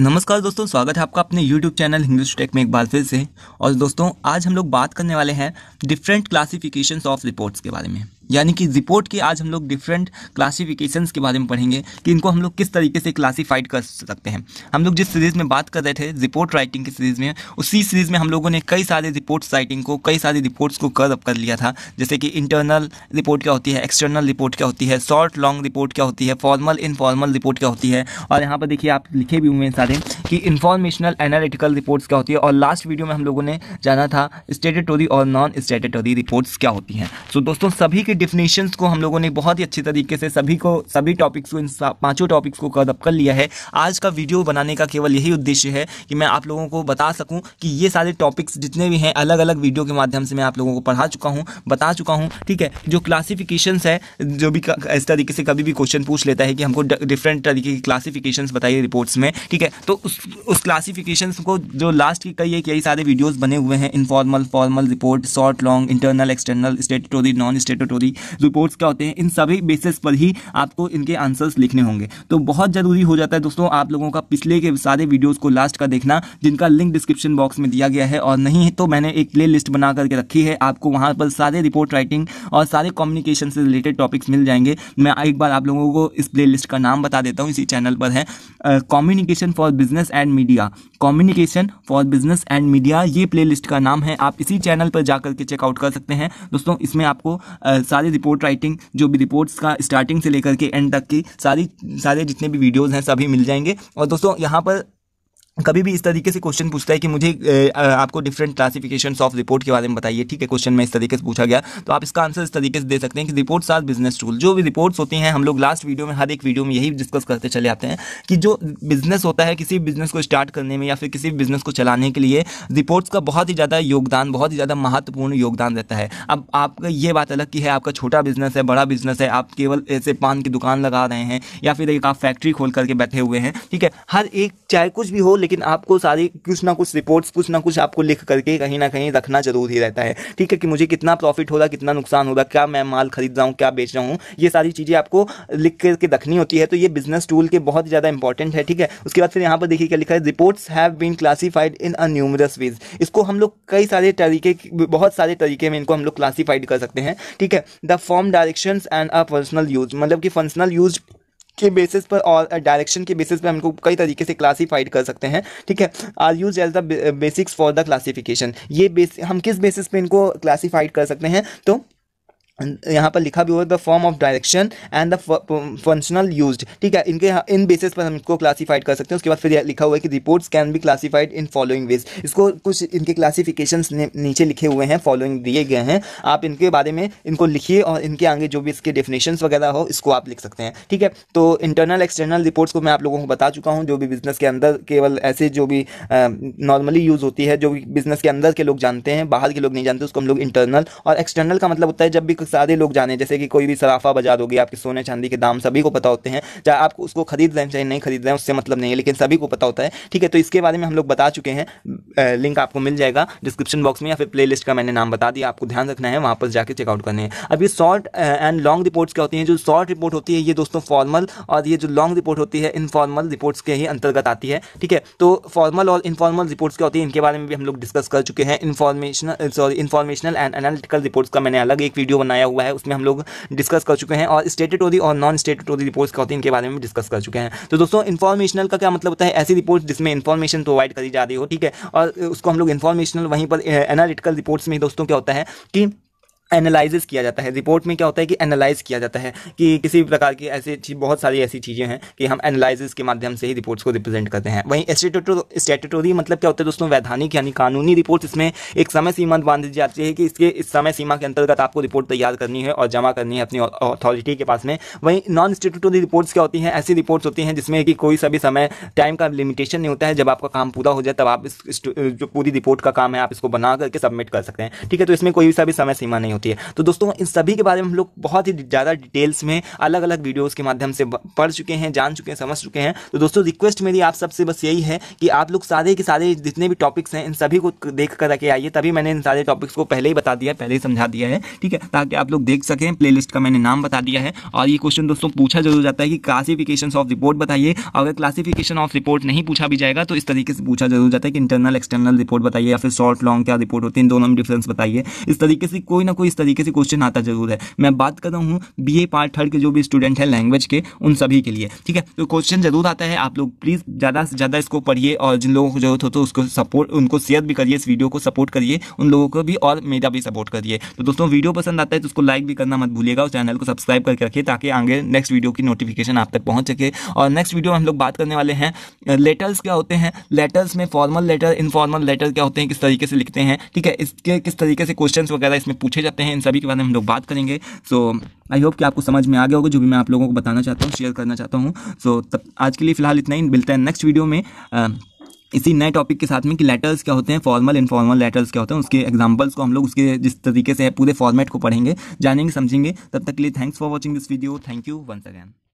नमस्कार दोस्तों स्वागत है आपका अपने YouTube चैनल इंग्लिश टेक में एक बार फिर से और दोस्तों आज हम लोग बात करने वाले हैं डिफरेंट क्लासिफिकेशंस ऑफ रिपोर्ट्स के बारे में यानी कि रिपोर्ट की आज हम लोग डिफरेंट क्लासिफिकेशंस के बारे में पढ़ेंगे कि इनको हम लोग किस तरीके से क्लासिफाइड कर सकते हैं हम लोग जिस सीरीज़ में बात कर रहे थे रिपोर्ट राइटिंग की सीरीज़ में उसी सीरीज़ में हम लोगों ने कई सारे रिपोर्ट्स राइटिंग को कई सारी रिपोर्ट्स को कर अप कर लिया था जैसे कि इंटरनल रिपोर्ट क्या होती है एक्सटर्नल रिपोर्ट क्या होती है शॉर्ट लॉन्ग रिपोर्ट क्या होती है फॉर्मल इनफॉर्मल रिपोर्ट क्या होती है और यहाँ पर देखिए आप लिखे भी हुए हैं सारे कि इन्फॉर्मेशनल एनालिटिकल रिपोर्ट्स क्या होती है और लास्ट वीडियो में हम लोगों ने जाना था स्टेटेटोरी और नॉन स्टेटेटोरी रिपोर्ट्स क्या होती हैं सो दोस्तों सभी के डिफिनेशंस को हम लोगों ने बहुत ही अच्छे तरीके से सभी को सभी टॉपिक्स को इन टॉपिक्स को कदअप कर लिया है आज का वीडियो बनाने का केवल यही उद्देश्य है कि मैं आप लोगों को बता सकूं कि ये सारे टॉपिक्स जितने भी हैं अलग अलग वीडियो के माध्यम से मैं आप लोगों को पढ़ा चुका हूँ बता चुका हूँ ठीक है जो क्लासिफिकेशंस है जो भी इस तरीके से कभी भी क्वेश्चन पूछ लेता है कि हमको डिफरेंट तरीके की क्लासीफिकेशन बताइए रिपोर्ट्स में ठीक है तो उस उस को जो लास्ट की कई कई सारे वीडियोज बने हुए हैं informal formal report short long internal external statutory non statutory जी रिपोर्ट्स क्या होते हैं इन सभी बेसिस पर ही आपको इनके आंसर्स लिखने होंगे तो बहुत ज़रूरी हो जाता है दोस्तों आप लोगों का पिछले के सारे वीडियोज़ को लास्ट का देखना जिनका लिंक डिस्क्रिप्शन बॉक्स में दिया गया है और नहीं तो मैंने एक प्ले लिस्ट बना करके रखी है आपको वहाँ पर सारे रिपोर्ट राइटिंग और सारे कम्युनिकेशन से रिलेटेड टॉपिक्स मिल जाएंगे मैं एक बार आप लोगों को इस प्ले लिस्ट का नाम बता देता हूँ इसी चैनल पर है communication for business and media communication for business and media ये प्ले का नाम है आप इसी चैनल पर जाकर के चेकआउट कर सकते हैं दोस्तों इसमें आपको uh, सारी रिपोर्ट राइटिंग जो भी रिपोर्ट्स का स्टार्टिंग से लेकर के एंड तक की सारी सारे जितने भी वीडियोज़ हैं सभी मिल जाएंगे और दोस्तों यहाँ पर कभी भी इस तरीके से क्वेश्चन पूछता है कि मुझे आपको डिफरेंट क्लासिफिकेशन ऑफ रिपोर्ट के बारे में बताइए ठीक है क्वेश्चन में इस तरीके से पूछा गया तो आप इसका आंसर इस तरीके से दे सकते हैं कि रिपोर्ट्स आर बिजनेस टूल जो भी रिपोर्ट्स होती हैं हम लोग लास्ट वीडियो में हर एक वीडियो में यही डिस्कस करते चले आते हैं कि जो बिजनेस होता है किसी बिजनेस को स्टार्ट करने में या फिर किसी बिजनेस को चलाने के लिए रिपोर्ट्स का बहुत ही ज़्यादा योगदान बहुत ही ज़्यादा महत्वपूर्ण योगदान रहता है अब आपका ये बात अलग की है आपका छोटा बिजनेस है बड़ा बिजनेस है आप केवल ऐसे पान की दुकान लगा रहे हैं या फिर एक आप फैक्ट्री खोल करके बैठे हुए हैं ठीक है हर एक चाहे कुछ भी हो लेकिन आपको सारी कुछ ना कुछ रिपोर्ट्स कुछ ना कुछ आपको लिख करके कहीं ना कहीं रखना जरूरी रहता है ठीक है कि मुझे कितना प्रॉफिट हो रहा कितना नुकसान होगा क्या मैं माल खरीद रहा हूँ क्या बेच रहा हूँ ये सारी चीज़ें आपको लिख करके रखनी होती है तो ये बिजनेस टूल के बहुत ज़्यादा इंपॉर्टेंट है ठीक है उसके बाद फिर यहाँ पर देखिए क्या लिखा है reports have been classified in a numerous ways इसको हम लोग कई सारे तरीके बहुत सारे तरीके में इनको हम लोग क्लासीफाइड कर सकते हैं ठीक है the form directions and a personal use मतलब कि फंक्शनल यूज के बेसिस पर और डायरेक्शन uh, के बेसिस पर हमको कई तरीके से क्लासीफाइड कर सकते हैं ठीक है are use as the basics for the classification ये बेस हम किस बेसिस पे इनको क्लासीफाइड कर सकते हैं तो यहाँ पर लिखा भी हुआ the form of direction and the functional use ठीक है इनके यहाँ इन बेसिस पर हम इसको क्लासीफाइड कर सकते हैं उसके बाद फिर लिखा हुआ है कि reports can be classified in following ways इसको कुछ इनके क्लासिफिकेशन नीचे लिखे हुए हैं फॉलोइंग दिए गए हैं आप इनके बारे में इनको लिखिए और इनके आगे जो भी इसके डेफिनेशन वगैरह हो इसको आप लिख सकते हैं ठीक है तो इंटरनल एक्सटर्नल रिपोर्ट्स को मैं आप लोगों को बता चुका हूँ जो भी बिजनेस के अंदर केवल ऐसे जो भी नॉर्मली यूज़ होती है जो भी बिजनेस के अंदर के लोग जानते हैं बाहर के लोग नहीं जानते उसको हम लोग इंटरनल और एक्सटर्नल का मतलब होता है जब भी सारे लोग जाने जैसे कि कोई भी सराफा बाजार होगी आपके सोने चांदी के दाम सभी को पता होते हैं चाहे आप उसको खरीद रहे हैं चाहे नहीं खरीद रहे हैं उससे मतलब नहीं है लेकिन सभी को पता होता है ठीक है तो इसके बारे में हम लोग बता चुके हैं लिंक आपको मिल जाएगा डिस्क्रिप्शन बॉक्स में या फिर प्लेलिस्ट का मैंने नाम बता दिया आपको ध्यान रखना है वहाँ पर जाकर चेकआउट करने हैं अब ये शॉर्ट एंड लॉन्ग रिपोर्ट्स क्या होती हैं जो शॉर्ट रिपोर्ट होती है ये दोस्तों फॉर्मल और ये जो लॉन्ग रिपोर्ट होती है इनफॉर्मल रिपोर्ट्स के ही अंतर्गत आती है ठीक है तो फॉर्मल और इनफॉर्मल रिपोर्ट्स क्या होती है इनके बारे में भी हम लोग डिस्कस कर चुके हैं informational sorry informational and analytical reports का मैंने अलग एक वीडियो बनाया हुआ है उसमें हम लोग डिस्कस कर चुके हैं और स्टेटेटोरी और नॉन स्टेटेटोरी रिपोर्ट्स क्या होती है इनके बारे में डिस्कस कर चुके हैं तो दोस्तों इन्फॉर्मेशनल का क्या मतलब होता है ऐसी रिपोर्ट जिसमें इन्फॉर्मेशन प्रोवाइड करी जा रही हो ठीक है और उसको हम लोग इन्फॉर्मेशनल वहीं पर एनालिटिकल रिपोर्ट्स में दोस्तों क्या होता है कि एनालाइजिस किया जाता है रिपोर्ट में क्या होता है कि एनालाइज किया जाता है कि किसी प्रकार की ऐसी बहुत सारी ऐसी चीज़ें हैं कि हम एनालाइजिस के माध्यम से ही रिपोर्ट्स को रिप्रेजेंट करते हैं वहीं स्टेटोरी मतलब क्या होता है दोस्तों वैधानिक यानी कानूनी रिपोर्ट इसमें एक समय सीमा बांध दी जाती है कि इसके इस समय सीमा के अंतर्गत आपको रिपोर्ट तैयार करनी है और जमा करनी है अपनी अथॉरिटी के पास में वहीं नॉन स्टेटोरी रिपोर्ट्स क्या होती हैं ऐसी रिपोर्ट्स होती हैं जिसमें कि कोई सभी समय टाइम का लिमिटेशन नहीं होता है जब आपका काम पूरा हो जाए तब आप इस जो पूरी रिपोर्ट का काम है आप इसको बना करके सबमिट कर सकते हैं ठीक है तो इसमें कोई सभी समय सीमा नहीं होती है तो दोस्तों इन सभी के बारे में हम लोग बहुत ही ज़्यादा डिटेल्स में अलग अलग वीडियोज़ के माध्यम से पढ़ चुके हैं जान चुके हैं समझ चुके हैं तो दोस्तों रिक्वेस्ट मेरी आप सबसे बस यही है कि आप लोग सारे के सारे जितने भी टॉपिक्स हैं इन सभी को देख कर रखे आइए तभी मैंने इन सारे टॉपिक्स को पहले ही बता दिया पहले ही समझा दिया है ठीक है ताकि आप लोग देख सकें प्ले का मैंने नाम बता दिया है और ये क्वेश्चन दोस्तों पूछा जरूर जाता है कि क्लासिफिकेशन ऑफ रिपोर्ट बताइए अगर क्लासिफिकेशन ऑफ रिपोर्ट नहीं पूछा भी जाएगा तो इस तरीके से पूछा जरूर जाता है कि इंटरनल एक्सटर्नल रिपोर्ट बताइए या फिर शॉर्ट लॉन्ग क्या रिपोर्ट होती है इन दोनों में डिफरेंस बताइए इस तरीके से कोई ना कोई इस तरीके से क्वेश्चन आता जरूर है मैं बात कर रहा हूँ बी पार्ट थर्ड के जो भी स्टूडेंट हैं लैंग्वेज के उन सभी के लिए ठीक है तो क्वेश्चन जरूर आता है आप लोग प्लीज़ ज़्यादा से ज़्यादा इसको पढ़िए और जिन लोगों को जरूरत हो तो उसको सपोर्ट उनको शेयर भी करिए इस वीडियो को सपोर्ट करिए उन लोगों को भी और मेरा भी सपोर्ट करिए तो दोस्तों वीडियो पसंद आता है तो उसको लाइक भी करना मत भूलिएगा और चैनल को सब्सक्राइब करके रखिए ताकि आगे नेक्स्ट वीडियो की नोटिफिकेशन आप तक पहुँच सके और नेक्स्ट वीडियो में हम लोग बात करने वाले हैं लेटर्स क्या होते हैं लेटर्स में फॉर्मल लेटर इनफॉर्मल लेटर क्या होते हैं किस तरीके से लिखते हैं ठीक है इसके किस तरीके से क्वेश्चन वगैरह इसमें पूछे जाते करते हैं इन सभी के बारे में हम लोग बात करेंगे सो आई होप कि आपको समझ में आ गया होगा जो भी मैं आप लोगों को बताना चाहता हूँ शेयर करना चाहता हूँ सो so, तब आज के लिए फिलहाल इतना ही मिलता है नेक्स्ट वीडियो में आ, इसी नए टॉपिक के साथ में कि लेटर्स क्या होते हैं फॉर्मल इनफॉर्मल लेटर्स क्या होते हैं उसके एग्जांपल्स को हम लोग उसके जिस तरीके से है पूरे फॉर्मेट को पढ़ेंगे जानेंगे समझेंगे तब तक के लिए thanks for watching this video thank you once again